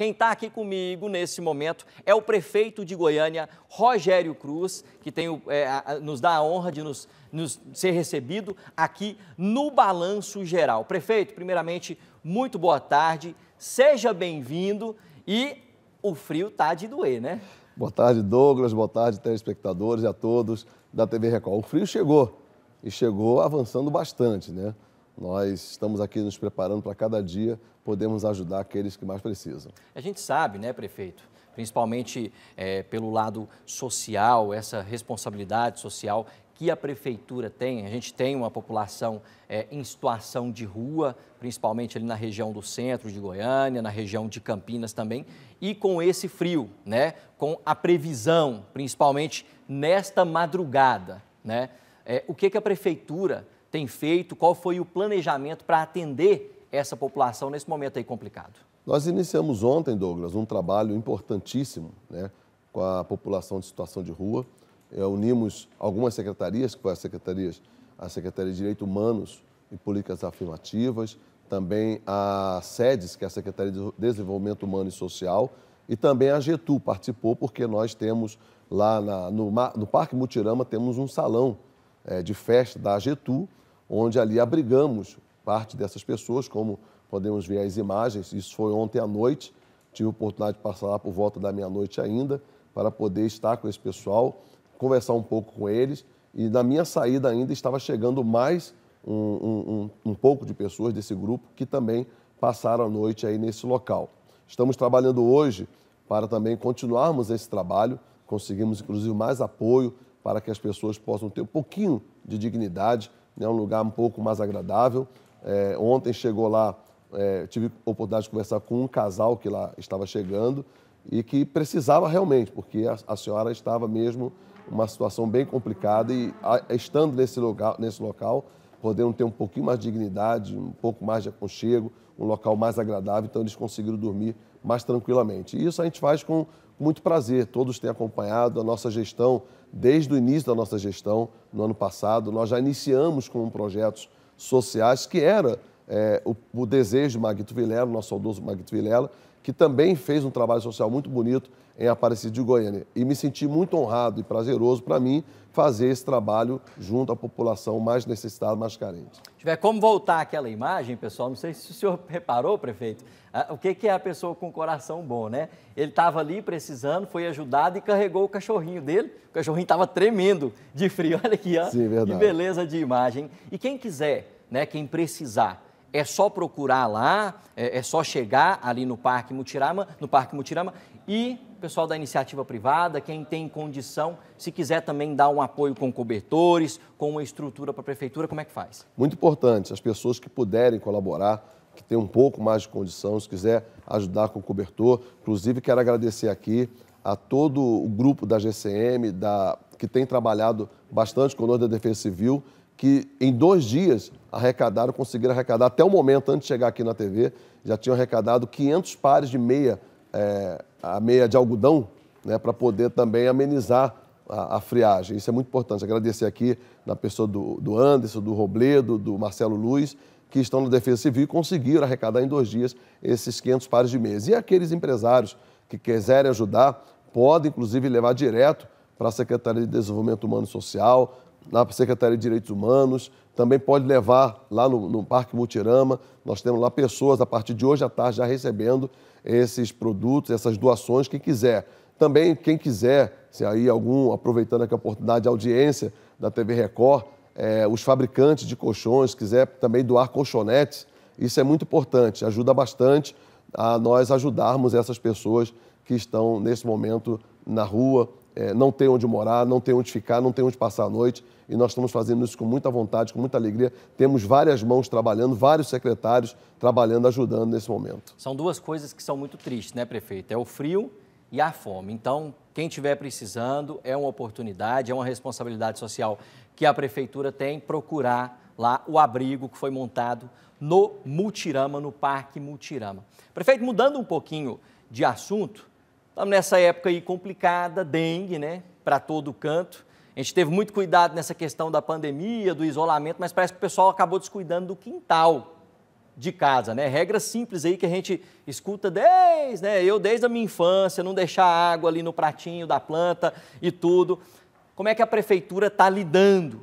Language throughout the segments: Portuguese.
Quem está aqui comigo nesse momento é o prefeito de Goiânia, Rogério Cruz, que tem, é, nos dá a honra de nos, nos ser recebido aqui no Balanço Geral. Prefeito, primeiramente, muito boa tarde, seja bem-vindo e o frio está de doer, né? Boa tarde, Douglas, boa tarde, telespectadores e a todos da TV Record. O frio chegou e chegou avançando bastante, né? Nós estamos aqui nos preparando para cada dia podermos ajudar aqueles que mais precisam. A gente sabe, né, prefeito? Principalmente é, pelo lado social, essa responsabilidade social que a prefeitura tem. A gente tem uma população é, em situação de rua, principalmente ali na região do centro de Goiânia, na região de Campinas também. E com esse frio, né, com a previsão, principalmente nesta madrugada, né, é, o que, que a prefeitura tem feito? Qual foi o planejamento para atender essa população nesse momento aí complicado? Nós iniciamos ontem, Douglas, um trabalho importantíssimo né, com a população de situação de rua. É, unimos algumas secretarias, que foram a Secretaria, a Secretaria de Direitos Humanos e Políticas Afirmativas, também a SEDES, que é a Secretaria de Desenvolvimento Humano e Social, e também a Getu participou, porque nós temos lá na, no, no, Parque Mutirama, temos um salão é, de festa da Getu, onde ali abrigamos parte dessas pessoas, como podemos ver as imagens. Isso foi ontem à noite, tive a oportunidade de passar lá por volta da meia-noite ainda, para poder estar com esse pessoal, conversar um pouco com eles. E na minha saída ainda estava chegando mais um, um, um, um pouco de pessoas desse grupo que também passaram a noite aí nesse local. Estamos trabalhando hoje para também continuarmos esse trabalho. Conseguimos, inclusive, mais apoio para que as pessoas possam ter um pouquinho de dignidade é né, um lugar um pouco mais agradável. É, ontem chegou lá, é, tive a oportunidade de conversar com um casal que lá estava chegando e que precisava realmente, porque a, a senhora estava mesmo uma situação bem complicada e a, estando nesse local, nesse local, podendo ter um pouquinho mais de dignidade, um pouco mais de aconchego, um local mais agradável, então eles conseguiram dormir mais tranquilamente. E isso a gente faz com muito prazer. Todos têm acompanhado a nossa gestão desde o início da nossa gestão, no ano passado, nós já iniciamos com projetos sociais, que era é, o, o, desejo de Maguito Vilela, nosso saudoso Maguito Vilela, que também fez um trabalho social muito bonito em Aparecida de Goiânia. E me senti muito honrado e prazeroso para mim fazer esse trabalho junto à população mais necessitada, mais carente. Tiver como voltar aquela imagem, pessoal, não sei se o senhor reparou, prefeito, o que é a pessoa com coração bom, né? Ele estava ali precisando, foi ajudado e carregou o cachorrinho dele. O cachorrinho estava tremendo de frio. Olha aqui, ó. Sim, verdade. Que beleza de imagem. E quem quiser, né, quem precisar, é só procurar lá, é, é, só chegar ali no Parque Mutirama, no Parque Mutirama e o pessoal da iniciativa privada, quem tem condição, se quiser também dar um apoio com cobertores, com uma estrutura para a prefeitura, como é que faz? Muito importante, as pessoas que puderem colaborar, que tem um pouco mais de condição, se quiser ajudar com o cobertor. Inclusive, quero agradecer aqui a todo o grupo da GCM, da, que tem trabalhado bastante conosco da Defesa Civil, que em dois dias arrecadaram, conseguiram arrecadar, até o momento, antes de chegar aqui na TV, já tinham arrecadado 500 pares de meia, é, a meia de algodão, né, para poder também amenizar a, a, friagem. Isso é muito importante. Agradecer aqui na pessoa do, do Anderson, do Robledo, do Marcelo Luiz, que estão na Defesa Civil e conseguiram arrecadar em dois dias esses 500 pares de meias. E aqueles empresários que quiserem ajudar, podem, inclusive, levar direto para a Secretaria de Desenvolvimento Humano e Social, na Secretaria de Direitos Humanos, também pode levar lá no, no Parque Multirama. Nós temos lá pessoas, a partir de hoje à tarde, já recebendo esses produtos, essas doações, quem quiser. Também, quem quiser, se aí algum, aproveitando aqui a oportunidade de audiência da TV Record, é, os fabricantes de colchões, quiser também doar colchonetes, isso é muito importante, ajuda bastante a nós ajudarmos essas pessoas que estão, nesse momento, na rua, é, não tem onde morar, não tem onde ficar, não tem onde passar a noite. E nós estamos fazendo isso com muita vontade, com muita alegria. Temos várias mãos trabalhando, vários secretários trabalhando, ajudando nesse momento. São duas coisas que são muito tristes, né, prefeito? É o frio e a fome. Então, quem estiver precisando, é uma oportunidade, é uma responsabilidade social que a prefeitura tem procurar lá o abrigo que foi montado no Multirama, no Parque Multirama. Prefeito, mudando um pouquinho de assunto, Estamos nessa época aí complicada, dengue, né? Para todo canto. A gente teve muito cuidado nessa questão da pandemia, do isolamento, mas parece que o pessoal acabou descuidando do quintal de casa, né? Regra simples aí que a gente escuta desde, né? Eu desde a minha infância, não deixar água ali no pratinho da planta e tudo. Como é que a prefeitura está lidando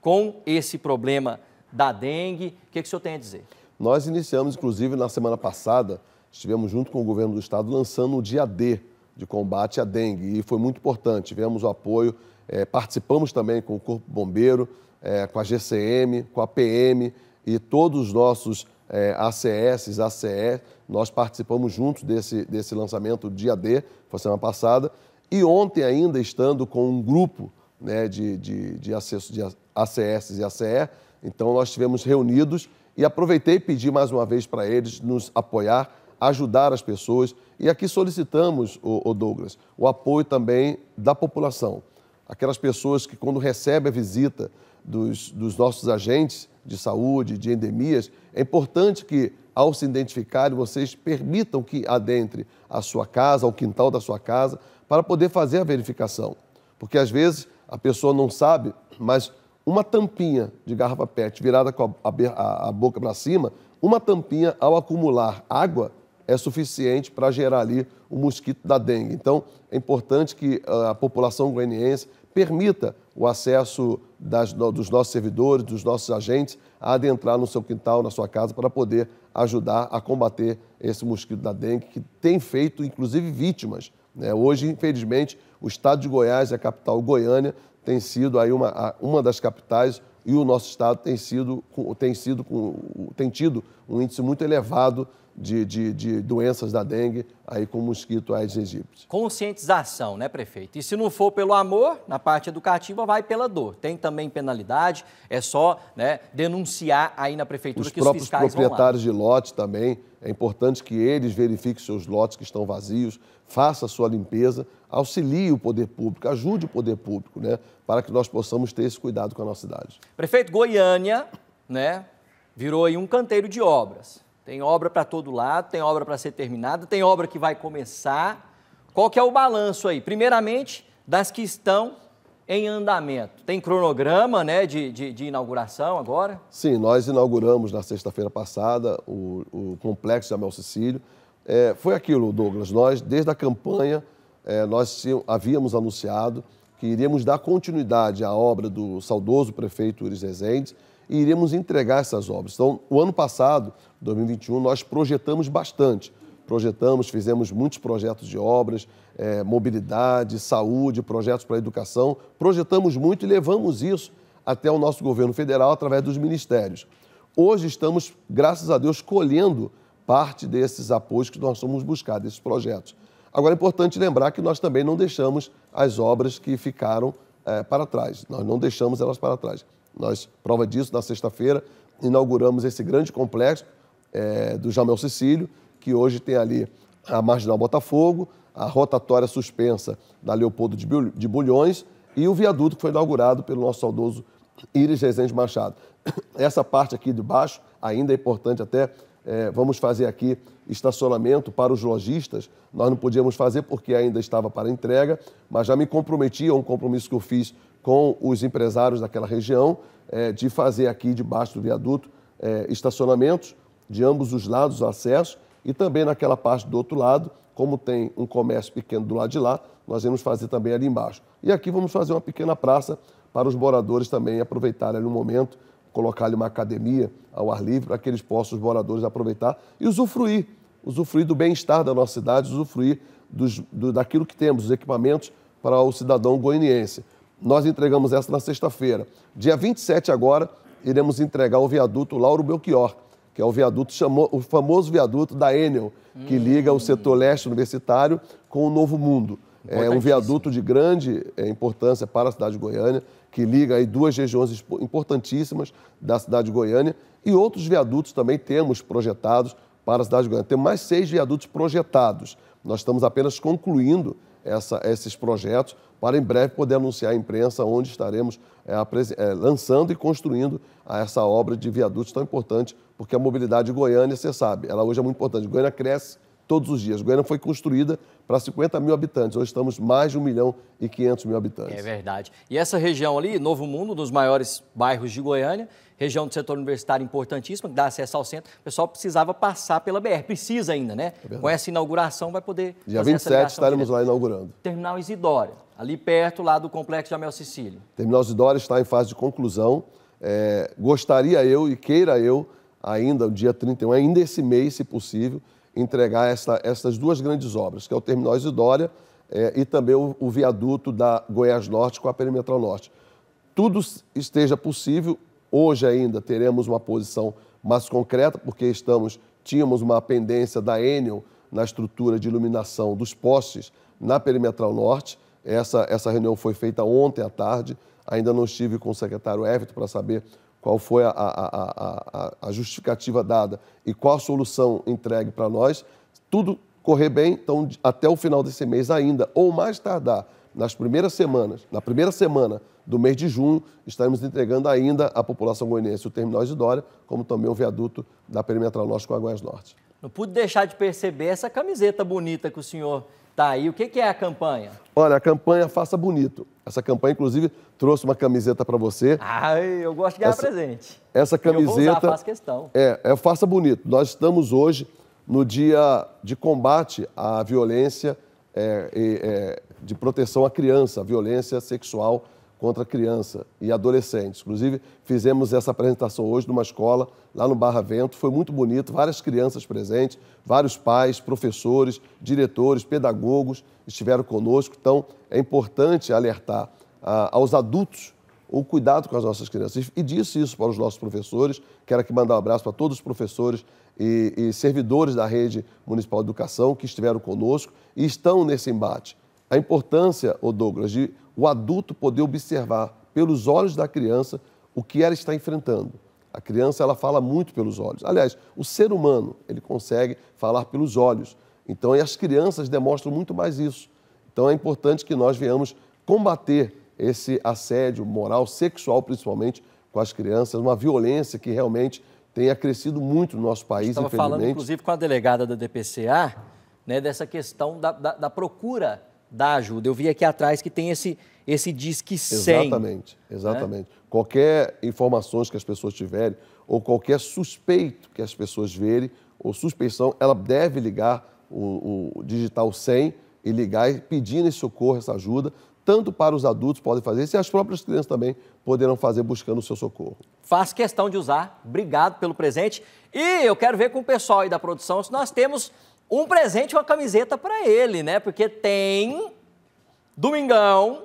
com esse problema da dengue? O que, é que o senhor tem a dizer? Nós iniciamos, inclusive, na semana passada, Estivemos junto com o governo do estado lançando o dia D de combate à dengue e foi muito importante. Tivemos o apoio, é, participamos também com o Corpo Bombeiro, é, com a GCM, com a PM e todos os nossos é, eh, ACS, ACE, nós participamos juntos desse, desse lançamento dia D, foi semana passada, e ontem ainda estando com um grupo né, de, de, de, acesso, de ACS e ACE, então nós estivemos reunidos e aproveitei e pedi mais uma vez para eles nos apoiar ajudar as pessoas. E aqui solicitamos, o, Douglas, o apoio também da população. Aquelas pessoas que, quando recebem a visita dos, dos nossos agentes de saúde, de endemias, é importante que, ao se identificarem, vocês permitam que adentre a sua casa, ao quintal da sua casa, para poder fazer a verificação. Porque, às vezes, a pessoa não sabe, mas uma tampinha de garrafa PET virada com a, a, a boca para cima, uma tampinha, ao acumular água, é suficiente para gerar ali o mosquito da dengue. Então, é importante que ah, a população goianiense permita o acesso das, dos nossos servidores, dos nossos agentes, a adentrar no seu quintal, na sua casa, para poder ajudar a combater esse mosquito da dengue, que tem feito, inclusive, vítimas. Né? Hoje, infelizmente, o estado de Goiás, e a capital Goiânia, tem sido aí uma, uma das capitais e o nosso estado tem, sido, tem, sido, tem tido um índice muito elevado de, de, de doenças da dengue aí com mosquito Aedes aegypti. Conscientização, né, prefeito? E se não for pelo amor, na parte educativa, vai pela dor. Tem também penalidade, é só né, denunciar aí na prefeitura os que próprios os próprios proprietários de lote também, é importante que eles verifiquem seus lotes que estão vazios, faça a sua limpeza, auxilie o poder público, ajude o poder público, né, para que nós possamos ter esse cuidado com a nossa cidade. Prefeito Goiânia, né, virou aí um canteiro de obras. Tem obra para todo lado, tem obra para ser terminada, tem obra que vai começar. Qual que é o balanço aí? Primeiramente, das que estão em andamento. Tem cronograma né, de, de, de inauguração agora? Sim, nós inauguramos na sexta-feira passada o, o complexo de Amel Cecílio. É, foi aquilo, Douglas. Nós, desde a campanha, é, nós havíamos anunciado que iríamos dar continuidade à obra do saudoso prefeito Uris Rezende, e iremos entregar essas obras. Então, o ano passado, 2021, nós projetamos bastante. Projetamos, fizemos muitos projetos de obras, é, mobilidade, saúde, projetos para educação. Projetamos muito e levamos isso até o nosso governo federal através dos ministérios. Hoje estamos, graças a Deus, colhendo parte desses apoios que nós somos buscar, desses projetos. Agora é importante lembrar que nós também não deixamos as obras que ficaram é, para trás, nós não deixamos elas para trás. Nós, prova disso, na sexta-feira, inauguramos esse grande complexo é, do Jamel Cecílio, que hoje tem ali a Marginal Botafogo, a rotatória suspensa da Leopoldo de Bulhões e o viaduto que foi inaugurado pelo nosso saudoso Iris Rezende Machado. Essa parte aqui de baixo ainda é importante até. É, vamos fazer aqui estacionamento para os lojistas. Nós não podíamos fazer porque ainda estava para entrega, mas já me comprometi, é um compromisso que eu fiz com os empresários daquela região é, de fazer aqui debaixo do viaduto é, estacionamentos de ambos os lados, o acesso, e também naquela parte do outro lado, como tem um comércio pequeno do lado de lá, nós vamos fazer também ali embaixo. E aqui vamos fazer uma pequena praça para os moradores também aproveitarem ali um momento, colocar ali uma academia ao ar livre para que eles possam, os moradores, aproveitar e usufruir, usufruir do bem-estar da nossa cidade, usufruir dos, do, daquilo que temos, os equipamentos para o cidadão goianiense. Nós entregamos essa na sexta-feira. Dia 27 agora, iremos entregar o viaduto Lauro Belchior, que é o viaduto chamou, o famoso viaduto da Enel, que hum. liga o setor leste universitário com o Novo Mundo. É um viaduto de grande é, importância para a cidade de Goiânia, que liga aí duas regiões importantíssimas da cidade de Goiânia e outros viadutos também temos projetados para a cidade de Goiânia. Temos mais seis viadutos projetados. Nós estamos apenas concluindo essa, esses projetos para em breve poder anunciar à imprensa onde estaremos é, é lançando e construindo essa obra de viadutos tão importante, porque a mobilidade de Goiânia, você sabe, ela hoje é muito importante. Goiânia cresce todos os dias. Goiânia foi construída para 50 mil habitantes, hoje estamos mais de 1 milhão e 500 mil habitantes. É verdade. E essa região ali, Novo Mundo, um dos maiores bairros de Goiânia, região do setor universitário importantíssima, que dá acesso ao centro, o pessoal precisava passar pela BR, precisa ainda, né? É Com essa inauguração vai poder... Dia 27 estaremos lá inaugurando. Terminal Isidória, ali perto lá do Complexo de Amel Sicílio. Terminal Isidória está em fase de conclusão. É, gostaria eu e queira eu ainda, o dia 31, ainda esse mês, se possível, entregar essa, essas duas grandes obras, que é o Terminal Isidória é, e também o, o, viaduto da Goiás Norte com a Perimetral Norte. Tudo esteja possível, hoje ainda teremos uma posição mais concreta, porque estamos tínhamos uma pendência da Enel na estrutura de iluminação dos postes na Perimetral Norte. Essa, essa reunião foi feita ontem à tarde, ainda não estive com o secretário Everton para saber qual foi a, a, a, a justificativa dada e qual a solução entregue para nós, tudo correr bem, então até o final desse mês ainda, ou mais tardar, nas primeiras semanas, na primeira semana do mês de junho, estaremos entregando ainda à população goianiense o terminal de Dória, como também o viaduto da perimetral norte com a Goiás Norte. Não pude deixar de perceber essa camiseta bonita que o senhor está aí. O que, que, é a campanha? Olha, a campanha Faça Bonito. Essa campanha, inclusive, trouxe uma camiseta para você. Ah, eu gosto de ganhar essa, presente. Essa camiseta. Eu vou usar, faz questão. É, é Faça Bonito. Nós estamos hoje no dia de combate à violência, é, é, de proteção à criança, à violência sexual contra criança e adolescentes. Inclusive, fizemos essa apresentação hoje numa escola, lá no Barra Vento. Foi muito bonito, várias crianças presentes, vários pais, professores, diretores, pedagogos estiveram conosco. Então, é importante alertar ah, aos adultos o cuidado com as nossas crianças. E disse isso para os nossos professores. Quero aqui mandar um abraço para todos os professores e, e servidores da Rede Municipal de Educação que estiveram conosco e estão nesse embate. A importância, Douglas, de o adulto poder observar pelos olhos da criança o que ela está enfrentando. A criança ela fala muito pelos olhos. Aliás, o ser humano ele consegue falar pelos olhos. Então, as crianças demonstram muito mais isso. Então, é importante que nós venhamos combater esse assédio moral, sexual principalmente, com as crianças, uma violência que realmente tem crescido muito no nosso país, Estava falando, inclusive, com a delegada da DPCA, né, dessa questão da, da, da procura da ajuda. Eu vi aqui atrás que tem esse, esse Disque 100. Exatamente, exatamente. Né? Qualquer informações que as pessoas tiverem ou qualquer suspeito que as pessoas verem ou suspeição, ela deve ligar o, o digital 100 e ligar e pedindo esse socorro, essa ajuda, tanto para os adultos podem fazer isso e as próprias crianças também poderão fazer buscando o seu socorro. Faz questão de usar. Obrigado pelo presente. E eu quero ver com o pessoal aí da produção se nós temos um presente, uma camiseta para ele, né? Porque tem Domingão,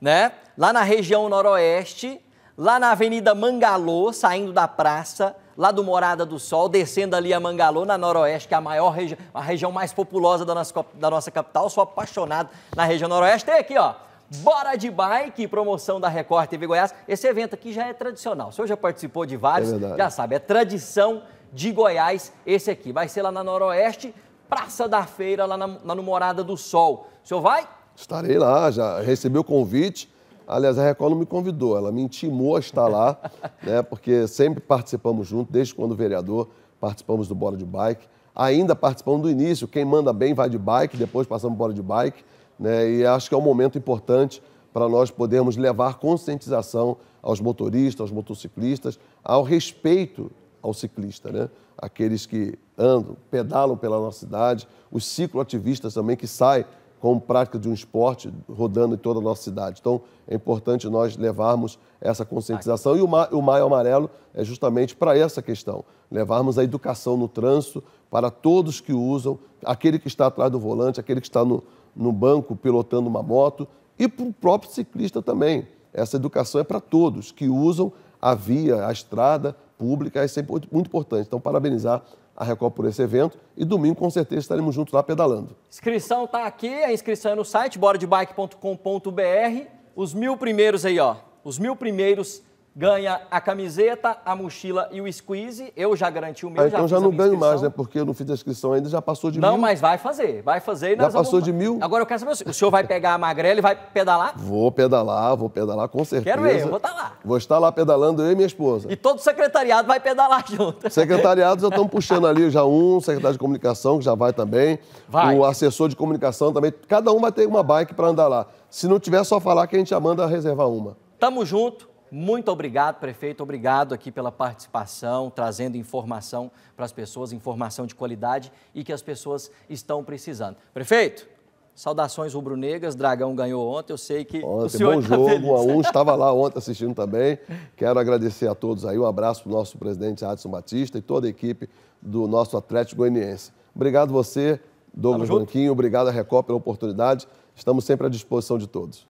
né? Lá na região noroeste, lá na Avenida Mangalô, saindo da praça, lá do Morada do Sol, descendo ali a Mangalô, na noroeste, que é a maior região, a região mais populosa da nossa, da nossa capital. Sou apaixonado na região noroeste. Tem aqui, ó. Bora de Bike, promoção da Record TV Goiás. Esse evento aqui já é tradicional. O senhor já participou de vários, é já sabe, é tradição de Goiás, esse aqui. Vai ser lá na Noroeste, Praça da Feira, lá na, na Morada do Sol. O senhor vai? Estarei lá, já recebi o convite. Aliás, a Record não me convidou, ela me intimou a estar lá, né, porque sempre participamos junto, desde quando vereador, participamos do Bora de Bike. Ainda participamos do início, quem manda bem vai de bike, depois passamos Bora de Bike. Né, e acho que é um momento importante para nós podermos levar conscientização aos motoristas, aos motociclistas, ao respeito ao ciclista, né? aqueles que andam, pedalam pela nossa cidade, os cicloativistas também que saem com prática de um esporte rodando em toda a nossa cidade. Então, é importante nós levarmos essa conscientização. E o, Maio Amarelo é justamente para essa questão: levarmos a educação no trânsito para todos que usam, aquele que está atrás do volante, aquele que está no, no banco pilotando uma moto e para o próprio ciclista também. Essa educação é para todos que usam a via, a estrada, pública, isso é muito importante. Então, parabenizar a Record por esse evento e domingo com certeza estaremos juntos lá pedalando. Inscrição está aqui, a inscrição é no site boradebike.com.br. Os mil primeiros aí, ó, os mil primeiros ganha a camiseta, a mochila e o squeeze. Eu já garanti o meu. Ah, então já, já não ganho mais, né? Porque eu não fiz a inscrição ainda, já passou de não, mil. Não, mas vai fazer, vai fazer. E já passou vamos... de mil. Agora eu quero saber, o senhor vai pegar a magrela e vai pedalar? Vou pedalar, vou pedalar com certeza. Quero ver, eu vou estar tá lá. Vou estar lá pedalando eu e minha esposa. E todo o secretariado vai pedalar junto. Secretariado já estão puxando ali já um, secretário de comunicação que já vai também. Vai. O assessor de comunicação também. Cada um vai ter uma bike para andar lá. Se não tiver, é só falar que a gente já manda reservar uma. Tamo junto. Muito obrigado, prefeito. Obrigado aqui pela participação, trazendo informação para as pessoas, informação de qualidade e que as pessoas estão precisando. Prefeito, saudações rubro-negras. Dragão ganhou ontem. Eu sei que ontem, o senhor bom tá jogo. Feliz. estava lá ontem assistindo também. Quero agradecer a todos aí. Um abraço para o nosso presidente Adson Batista e toda a equipe do nosso Atlético Goianiense. Obrigado você, Douglas Banquinho. Obrigado a Record pela oportunidade. Estamos sempre à disposição de todos.